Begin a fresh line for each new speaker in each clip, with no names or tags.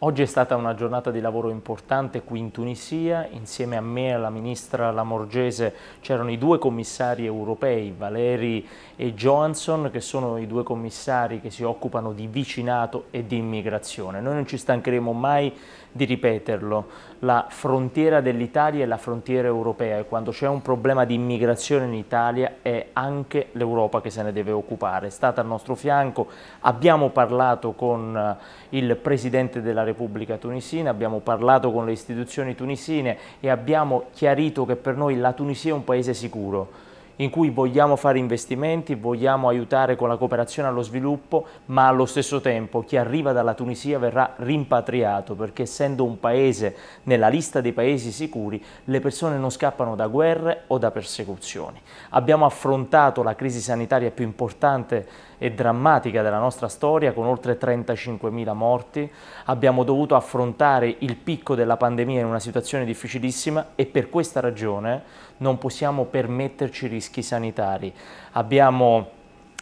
Oggi è stata una giornata di lavoro importante qui in Tunisia, insieme a me e alla ministra Lamorgese c'erano i due commissari europei, Valeri e Johansson, che sono i due commissari che si occupano di vicinato e di immigrazione. Noi non ci stancheremo mai di ripeterlo, la frontiera dell'Italia è la frontiera europea e quando c'è un problema di immigrazione in Italia è anche l'Europa che se ne deve occupare, è stata al nostro fianco, abbiamo parlato con eh, il Presidente della Repubblica tunisina, abbiamo parlato con le istituzioni tunisine e abbiamo chiarito che per noi la Tunisia è un paese sicuro in cui vogliamo fare investimenti, vogliamo aiutare con la cooperazione allo sviluppo, ma allo stesso tempo chi arriva dalla Tunisia verrà rimpatriato perché essendo un paese nella lista dei paesi sicuri le persone non scappano da guerre o da persecuzioni. Abbiamo affrontato la crisi sanitaria più importante e drammatica della nostra storia con oltre 35.000 morti, abbiamo dovuto affrontare il picco della pandemia in una situazione difficilissima e per questa ragione non possiamo permetterci rischi rischi sanitari. Abbiamo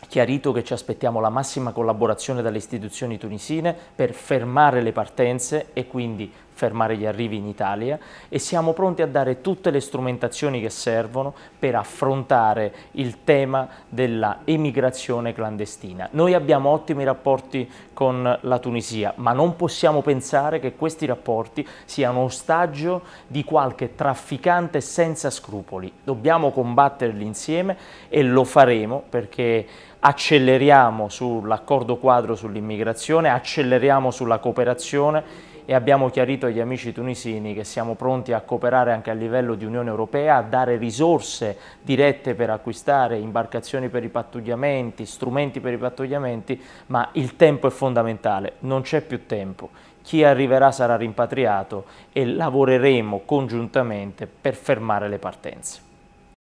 chiarito che ci aspettiamo la massima collaborazione dalle istituzioni tunisine per fermare le partenze e quindi fermare gli arrivi in Italia e siamo pronti a dare tutte le strumentazioni che servono per affrontare il tema della emigrazione clandestina. Noi abbiamo ottimi rapporti con la Tunisia, ma non possiamo pensare che questi rapporti siano ostaggio di qualche trafficante senza scrupoli. Dobbiamo combatterli insieme e lo faremo perché acceleriamo sull'accordo quadro sull'immigrazione, acceleriamo sulla cooperazione e abbiamo chiarito agli amici tunisini che siamo pronti a cooperare anche a livello di Unione Europea, a dare risorse dirette per acquistare imbarcazioni per i pattugliamenti, strumenti per i pattugliamenti, ma il tempo è fondamentale, non c'è più tempo chi arriverà sarà rimpatriato e lavoreremo congiuntamente per fermare le partenze.